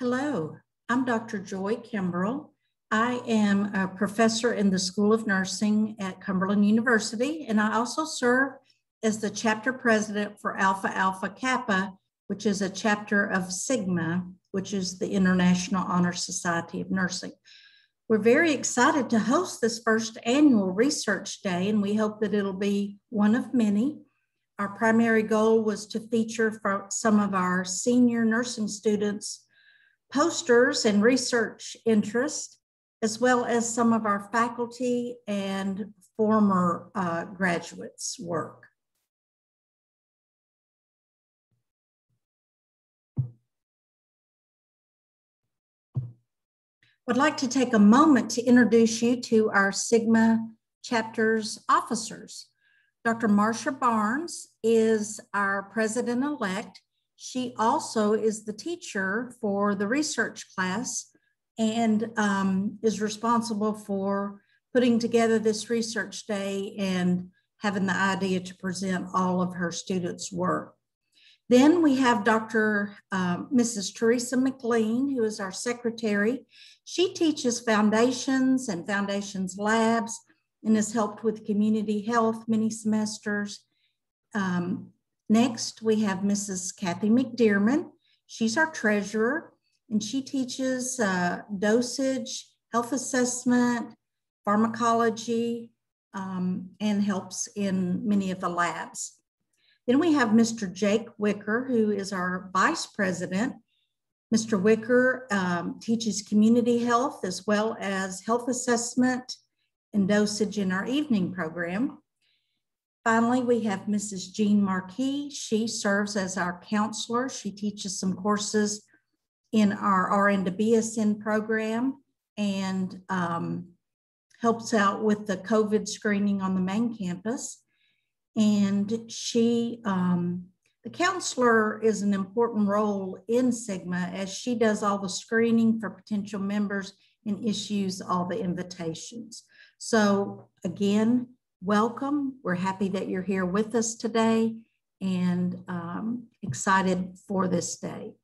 Hello, I'm Dr. Joy Kimbrell. I am a professor in the School of Nursing at Cumberland University, and I also serve as the chapter president for Alpha Alpha Kappa, which is a chapter of Sigma, which is the International Honor Society of Nursing. We're very excited to host this first annual research day, and we hope that it'll be one of many. Our primary goal was to feature some of our senior nursing students posters and research interest, as well as some of our faculty and former uh, graduates' work. i would like to take a moment to introduce you to our Sigma chapter's officers. Dr. Marsha Barnes is our president-elect she also is the teacher for the research class and um, is responsible for putting together this research day and having the idea to present all of her students' work. Then we have Dr. Uh, Mrs. Teresa McLean, who is our secretary. She teaches foundations and foundations labs and has helped with community health many semesters. Um, Next, we have Mrs. Kathy McDearman. She's our treasurer, and she teaches uh, dosage, health assessment, pharmacology, um, and helps in many of the labs. Then we have Mr. Jake Wicker, who is our vice president. Mr. Wicker um, teaches community health as well as health assessment and dosage in our evening program. Finally, we have Mrs. Jean Marquis. She serves as our counselor. She teaches some courses in our RN to BSN program and um, helps out with the COVID screening on the main campus. And she, um, the counselor is an important role in Sigma as she does all the screening for potential members and issues all the invitations. So again, welcome. We're happy that you're here with us today and um, excited for this day.